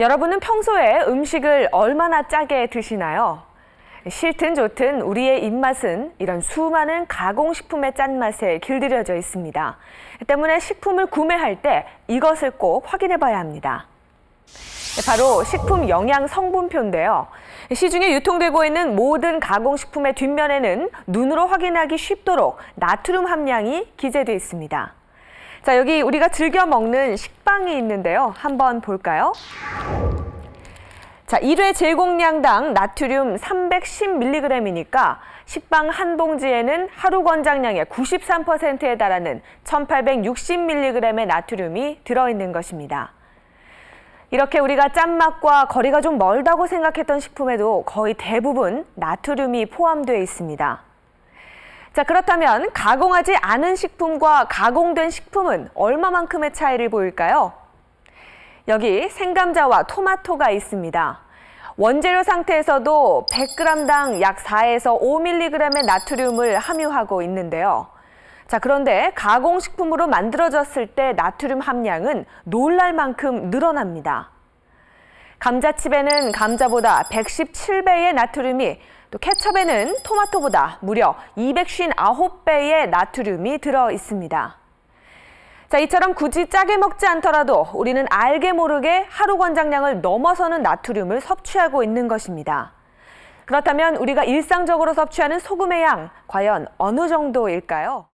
여러분은 평소에 음식을 얼마나 짜게 드시나요? 싫든 좋든 우리의 입맛은 이런 수많은 가공식품의 짠맛에 길들여져 있습니다. 때문에 식품을 구매할 때 이것을 꼭 확인해 봐야 합니다. 네, 바로 식품 영양 성분표인데요. 시중에 유통되고 있는 모든 가공식품의 뒷면에는 눈으로 확인하기 쉽도록 나트륨 함량이 기재되어 있습니다. 자, 여기 우리가 즐겨 먹는 식빵이 있는데요. 한번 볼까요? 자, 1회 제공량당 나트륨 310mg이니까 식빵 한 봉지에는 하루 권장량의 93%에 달하는 1860mg의 나트륨이 들어있는 것입니다. 이렇게 우리가 짠맛과 거리가 좀 멀다고 생각했던 식품에도 거의 대부분 나트륨이 포함되어 있습니다. 자, 그렇다면 가공하지 않은 식품과 가공된 식품은 얼마만큼의 차이를 보일까요? 여기 생감자와 토마토가 있습니다. 원재료 상태에서도 100g당 약 4에서 5mg의 나트륨을 함유하고 있는데요. 자, 그런데 가공식품으로 만들어졌을 때 나트륨 함량은 놀랄 만큼 늘어납니다. 감자칩에는 감자보다 117배의 나트륨이 또 케첩에는 토마토보다 무려 259배의 나트륨이 들어 있습니다. 자, 이처럼 굳이 짜게 먹지 않더라도 우리는 알게 모르게 하루 권장량을 넘어서는 나트륨을 섭취하고 있는 것입니다. 그렇다면 우리가 일상적으로 섭취하는 소금의 양 과연 어느 정도일까요?